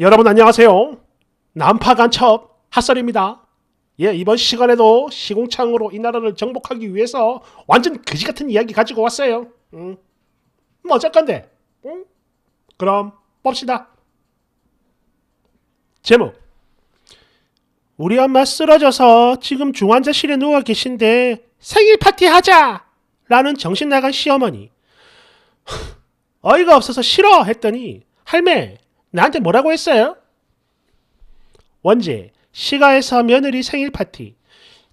여러분 안녕하세요. 난파 간첩 핫설입니다. 예, 이번 시간에도 시공창으로 이 나라를 정복하기 위해서 완전 그지 같은 이야기 가지고 왔어요. 응. 뭐 어쩔 건데? 응? 그럼 봅시다. 제목 우리 엄마 쓰러져서 지금 중환자실에 누워 계신데 생일 파티 하자! 라는 정신 나간 시어머니. 어이가 없어서 싫어! 했더니 할매, 나한테 뭐라고 했어요? 원제, 시가에서 며느리 생일 파티.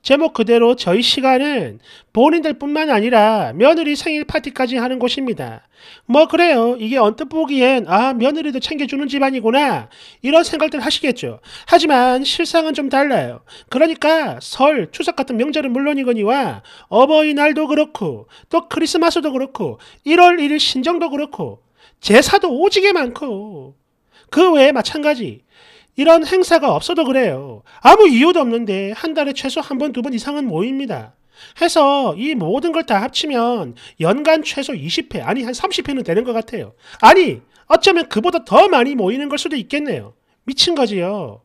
제목 그대로 저희 시가는 본인들 뿐만 아니라 며느리 생일 파티까지 하는 곳입니다. 뭐 그래요. 이게 언뜻 보기엔 아 며느리도 챙겨주는 집안이구나 이런 생각들 하시겠죠. 하지만 실상은 좀 달라요. 그러니까 설, 추석 같은 명절은 물론이거니와 어버이날도 그렇고 또 크리스마스도 그렇고 1월 1일 신정도 그렇고 제사도 오지게 많고 그 외에 마찬가지. 이런 행사가 없어도 그래요. 아무 이유도 없는데 한 달에 최소 한 번, 두 번 이상은 모입니다. 해서 이 모든 걸 다 합치면 연간 최소 20회, 아니 한 30회는 되는 것 같아요. 아니, 어쩌면 그보다 더 많이 모이는 걸 수도 있겠네요. 미친 거지요.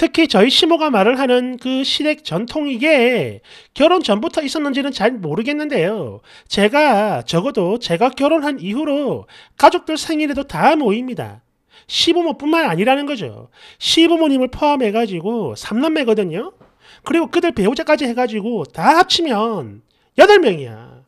특히 저희 시모가 말을 하는 그 시댁 전통 이게 결혼 전부터 있었는지는 잘 모르겠는데요. 제가 적어도 제가 결혼한 이후로 가족들 생일에도 다 모입니다. 시부모뿐만 아니라는 거죠. 시부모님을 포함해가지고 3남매거든요. 그리고 그들 배우자까지 해가지고 다 합치면 8명이야.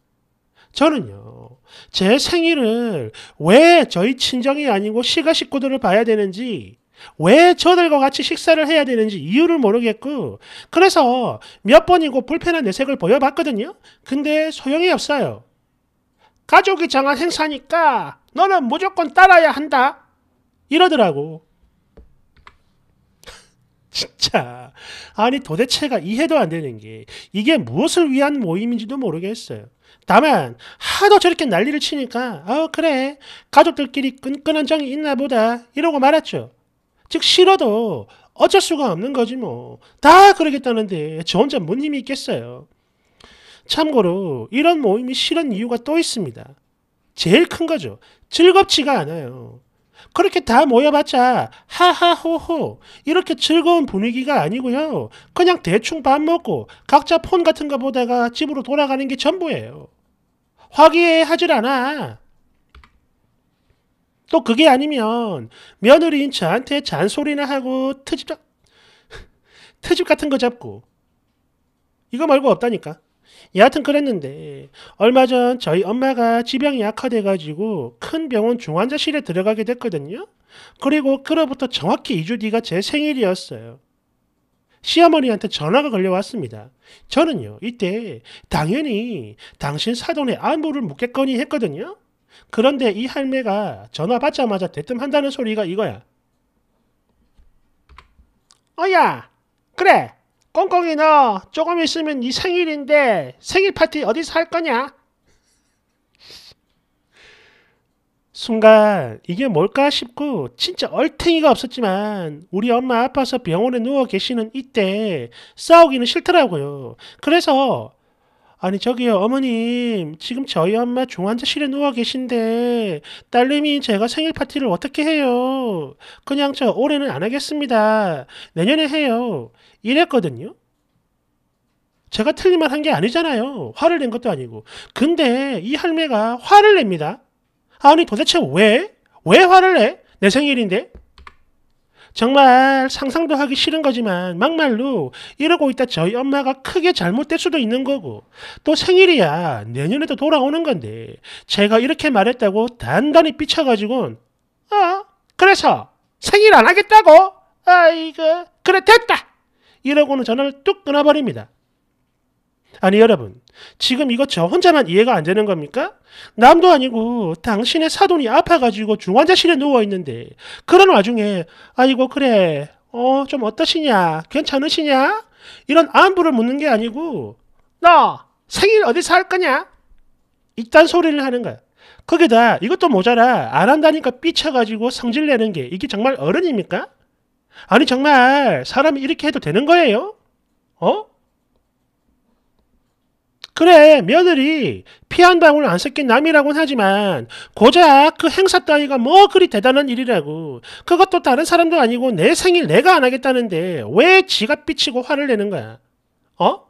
저는요. 제 생일을 왜 저희 친정이 아니고 시가 식구들을 봐야 되는지 왜 저들과 같이 식사를 해야 되는지 이유를 모르겠고 그래서 몇 번이고 불편한 내색을 보여봤거든요. 근데 소용이 없어요. 가족이 정한 행사니까 너는 무조건 따라야 한다. 이러더라고. 진짜 아니 도대체가 이해도 안 되는 게 이게 무엇을 위한 모임인지도 모르겠어요. 다만 하도 저렇게 난리를 치니까 어 그래 가족들끼리 끈끈한 정이 있나 보다 이러고 말았죠. 즉 싫어도 어쩔 수가 없는 거지 뭐. 다 그러겠다는데 저 혼자 뭔 힘이 있겠어요. 참고로 이런 모임이 싫은 이유가 또 있습니다. 제일 큰 거죠. 즐겁지가 않아요. 그렇게 다 모여봤자 하하호호 이렇게 즐거운 분위기가 아니고요. 그냥 대충 밥 먹고 각자 폰 같은 거 보다가 집으로 돌아가는 게 전부예요. 화기애애하질 않아. 또 그게 아니면 며느리인 저한테 잔소리나 하고 트집 잡, 트집 같은 거 잡고 이거 말고 없다니까. 여하튼 그랬는데 얼마 전 저희 엄마가 지병이 악화돼가지고 큰 병원 중환자실에 들어가게 됐거든요. 그리고 그로부터 정확히 2주 뒤가 제 생일이었어요. 시어머니한테 전화가 걸려왔습니다. 저는요 이때 당연히 당신 사돈의 안부를 묻겠거니 했거든요. 그런데 이 할매가 전화 받자마자 대뜸 한다는 소리가 이거야. 어야 그래 꽁꽁이 너 조금 있으면 네 생일인데 생일 파티 어디서 할 거냐? 순간 이게 뭘까 싶고 진짜 얼탱이가 없었지만 우리 엄마 아파서 병원에 누워 계시는 이때 싸우기는 싫더라고요. 그래서 아니 저기요 어머님 지금 저희 엄마 중환자실에 누워 계신데 딸내미 제가 생일 파티를 어떻게 해요? 그냥 저 올해는 안 하겠습니다. 내년에 해요. 이랬거든요. 제가 틀린말 한 게 아니잖아요. 화를 낸 것도 아니고. 근데 이 할매가 화를 냅니다. 아니 도대체 왜? 왜 화를 내? 내 생일인데? 정말 상상도 하기 싫은 거지만 막말로 이러고 있다 저희 엄마가 크게 잘못될 수도 있는 거고 또 생일이야 내년에도 돌아오는 건데 제가 이렇게 말했다고 단단히 삐쳐가지고는 아 어? 그래서 생일 안 하겠다고 아이고 그래 됐다 이러고는 전화를 뚝 끊어버립니다. 아니 여러분 지금 이거 저 혼자만 이해가 안 되는 겁니까? 남도 아니고 당신의 사돈이 아파가지고 중환자실에 누워있는데 그런 와중에 아이고 그래 어좀 어떠시냐 괜찮으시냐 이런 안부를 묻는 게 아니고 나 생일 어디서 할 거냐 이딴 소리를 하는 거야 거기다 이것도 모자라 안 한다니까 삐쳐가지고 성질내는 게 이게 정말 어른입니까? 아니 정말 사람이 이렇게 해도 되는 거예요? 어? 그래 며느리 피 한 방울 안 섞인 남이라고는 하지만 고작 그 행사 따위가 뭐 그리 대단한 일이라고 그것도 다른 사람도 아니고 내 생일 내가 안 하겠다는데 왜 지가 삐치고 화를 내는 거야 어?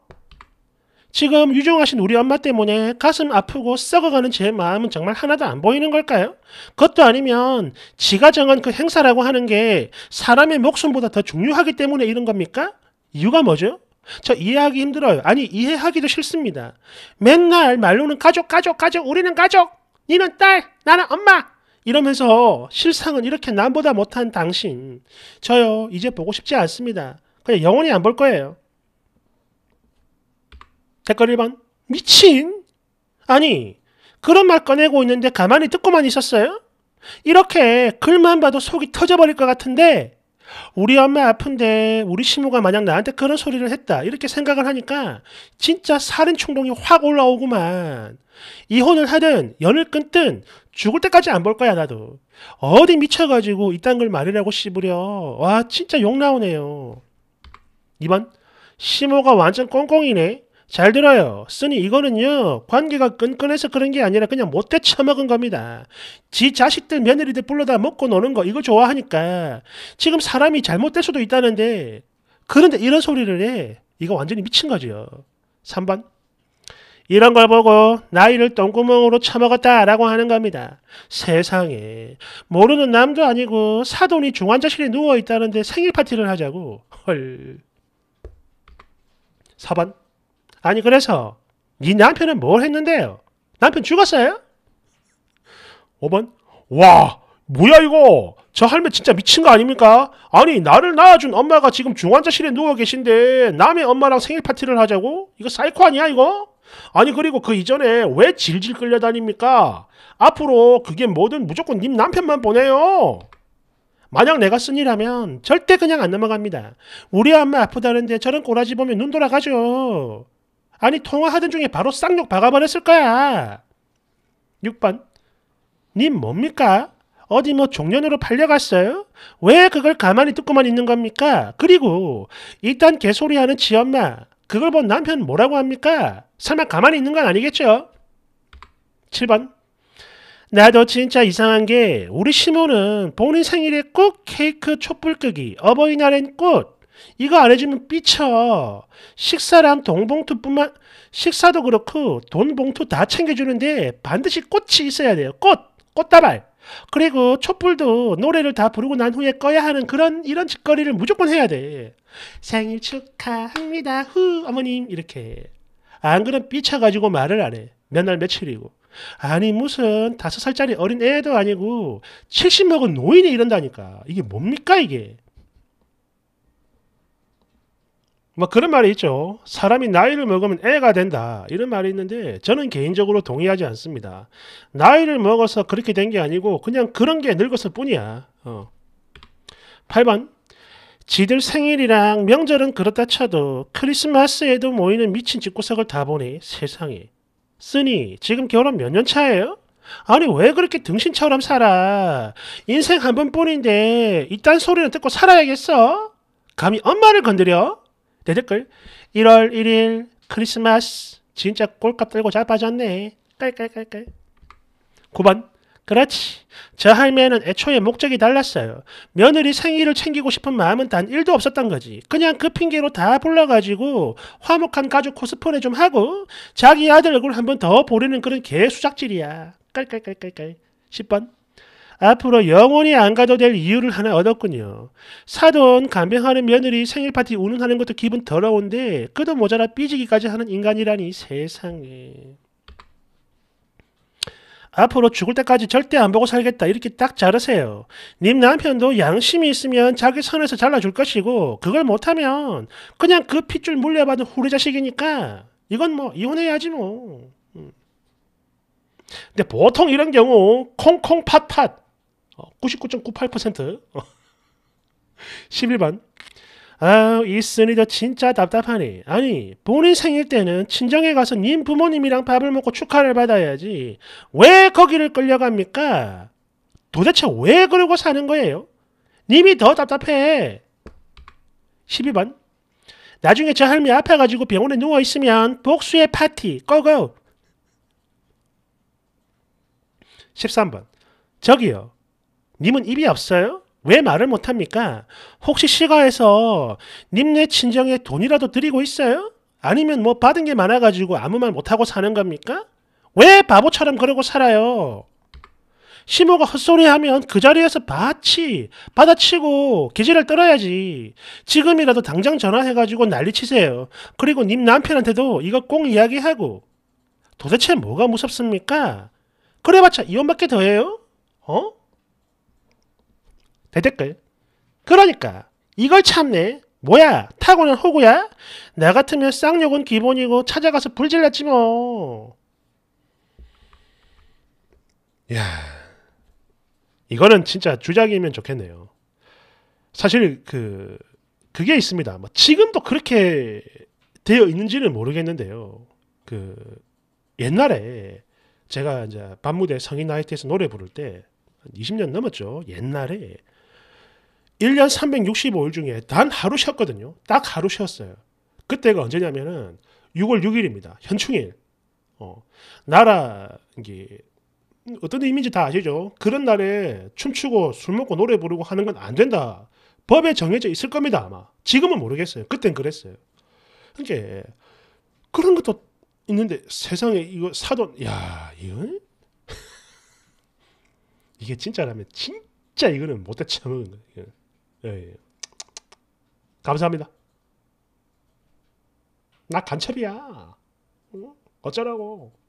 지금 유종하신 우리 엄마 때문에 가슴 아프고 썩어가는 제 마음은 정말 하나도 안 보이는 걸까요? 그것도 아니면 지가 정한 그 행사라고 하는 게 사람의 목숨보다 더 중요하기 때문에 이런 겁니까? 이유가 뭐죠? 저 이해하기 힘들어요. 아니 이해하기도 싫습니다. 맨날 말로는 가족 가족 가족 우리는 가족 니는 딸 나는 엄마 이러면서 실상은 이렇게 남보다 못한 당신 저요 이제 보고 싶지 않습니다. 그냥 영원히 안 볼 거예요. 댓글 1번 미친 아니 그런 말 꺼내고 있는데 가만히 듣고만 있었어요? 이렇게 글만 봐도 속이 터져버릴 것 같은데 우리 엄마 아픈데 우리 시모가 만약 나한테 그런 소리를 했다 이렇게 생각을 하니까 진짜 살인 충동이 확 올라오구만. 이혼을 하든 연을 끊든 죽을 때까지 안 볼 거야 나도. 어디 미쳐가지고 이딴 걸 말이라고 씹으려. 와 진짜 욕 나오네요. 2번 시모가 완전 꽁꽁이네. 잘 들어요. 쓰니 이거는요, 관계가 끈끈해서 그런 게 아니라 그냥 못돼 처먹은 겁니다. 지 자식들 며느리들 불러다 먹고 노는 거, 이거 좋아하니까. 지금 사람이 잘못될 수도 있다는데, 그런데 이런 소리를 해. 이거 완전히 미친 거죠. 3번. 이런 걸 보고 나이를 똥구멍으로 처먹었다라고 하는 겁니다. 세상에 모르는 남도 아니고 사돈이 중환자실에 누워 있다는데 생일 파티를 하자고 헐. 4번 아니 그래서 네 남편은 뭘 했는데요? 남편 죽었어요? 5번 와 뭐야 이거 저 할매 진짜 미친 거 아닙니까? 아니 나를 낳아준 엄마가 지금 중환자실에 누워 계신데 남의 엄마랑 생일 파티를 하자고? 이거 사이코 아니야 이거? 아니 그리고 그 이전에 왜 질질 끌려다닙니까? 앞으로 그게 뭐든 무조건 님 남편만 보내요. 만약 내가 쓴 일하면 절대 그냥 안 넘어갑니다. 우리 엄마 아프다는데 저런 꼬라지 보면 눈 돌아가죠. 아니 통화하던 중에 바로 쌍욕 박아버렸을 거야. 6번 님 뭡니까? 어디 뭐 종년으로 팔려갔어요? 왜 그걸 가만히 듣고만 있는 겁니까? 그리고 일단 개소리하는 지엄마 그걸 본 남편 뭐라고 합니까? 설마 가만히 있는 건 아니겠죠? 7번 나도 진짜 이상한 게 우리 시모는 본인 생일에 꼭 케이크 촛불 끄기, 어버이날엔 꽃, 이거 안 해주면 삐쳐. 식사랑 돈봉투뿐만 식사도 그렇고 돈봉투 다 챙겨주는데 반드시 꽃이 있어야 돼요. 꽃, 꽃다발. 그리고 촛불도 노래를 다 부르고 난 후에 꺼야 하는 그런 이런 짓거리를 무조건 해야 돼. 생일 축하합니다. 후 어머님 이렇게. 안 그럼 삐쳐가지고 말을 안 해. 몇날 며칠이고. 아니 무슨 다섯 살짜리 어린 애도 아니고 70 먹은 노인이 이런다니까. 이게 뭡니까 이게. 뭐 그런 말이 있죠. 사람이 나이를 먹으면 애가 된다. 이런 말이 있는데 저는 개인적으로 동의하지 않습니다. 나이를 먹어서 그렇게 된 게 아니고 그냥 그런 게 늙었을 뿐이야. 어. 8번 지들 생일이랑 명절은 그렇다 쳐도 크리스마스에도 모이는 미친 집구석을 다 보니 세상에. 쓰니 지금 결혼 몇 년 차예요? 아니 왜 그렇게 등신처럼 살아? 인생 한 번뿐인데 이딴 소리는 듣고 살아야겠어? 감히 엄마를 건드려? 내 댓글 1월 1일 크리스마스 진짜 꼴값 들고 잘 빠졌네. 깔깔깔깔. 9번 그렇지. 저 할매는 애초에 목적이 달랐어요. 며느리 생일을 챙기고 싶은 마음은 단 1도 없었던 거지. 그냥 그 핑계로 다 불러가지고 화목한 가족 코스프레 좀 하고 자기 아들 얼굴 한번 더보리는 그런 개수작질이야. 깔깔깔깔깔. 10번. 앞으로 영원히 안 가도 될 이유를 하나 얻었군요. 사돈 간병하는 며느리 생일 파티 운운하는 것도 기분 더러운데 그도 모자라 삐지기까지 하는 인간이라니 세상에. 앞으로 죽을 때까지 절대 안 보고 살겠다 이렇게 딱 자르세요. 님 남편도 양심이 있으면 자기 선에서 잘라줄 것이고 그걸 못하면 그냥 그 핏줄 물려받은 후레자식이니까 이건 뭐 이혼해야지 뭐. 음. 근데 보통 이런 경우 콩콩 팥팥 99.98% 11번 아 이순이도 진짜 답답하네 아니 본인 생일 때는 친정에 가서 님 부모님이랑 밥을 먹고 축하를 받아야지 왜 거기를 끌려갑니까? 도대체 왜 그러고 사는 거예요? 님이 더 답답해 12번 나중에 저 할미 아파가지고 병원에 누워있으면 복수의 파티 꺼고 13번 저기요 님은 입이 없어요? 왜 말을 못합니까? 혹시 시가에서 님네 친정에 돈이라도 드리고 있어요? 아니면 뭐 받은 게 많아가지고 아무 말 못하고 사는 겁니까? 왜 바보처럼 그러고 살아요? 시모가 헛소리하면 그 자리에서 바치 받아치고 기지를 떨어야지 지금이라도 당장 전화해가지고 난리치세요 그리고 님 남편한테도 이거 꼭 이야기하고 도대체 뭐가 무섭습니까? 그래봤자 이혼밖에 더해요? 어? 대댓글. 그러니까 이걸 참네. 뭐야 타고는 호구야? 나 같으면 쌍욕은 기본이고 찾아가서 불질렀지 뭐. 야 이거는 진짜 주작이면 좋겠네요. 사실 그 그게 있습니다. 뭐 지금도 그렇게 되어 있는지는 모르겠는데요. 그 옛날에 제가 이제 밤무대 성인 나이트에서 노래 부를 때 20년 넘었죠. 옛날에 1년 365일 중에 단 하루 쉬었거든요. 딱 하루 쉬었어요. 그때가 언제냐면은 6월 6일입니다. 현충일. 어, 나라 이게 어떤 의미인지 다 아시죠? 그런 날에 춤추고 술 먹고 노래 부르고 하는 건 안 된다. 법에 정해져 있을 겁니다, 아마. 지금은 모르겠어요. 그땐 그랬어요. 그러 그러니까 그런 것도 있는데 세상에 이거 사돈 야, 이건 이게 진짜라면 진짜 이거는 못다 참은 거예요. 예, 예. 감사합니다. 나 간첩이야. 응? 어쩌라고.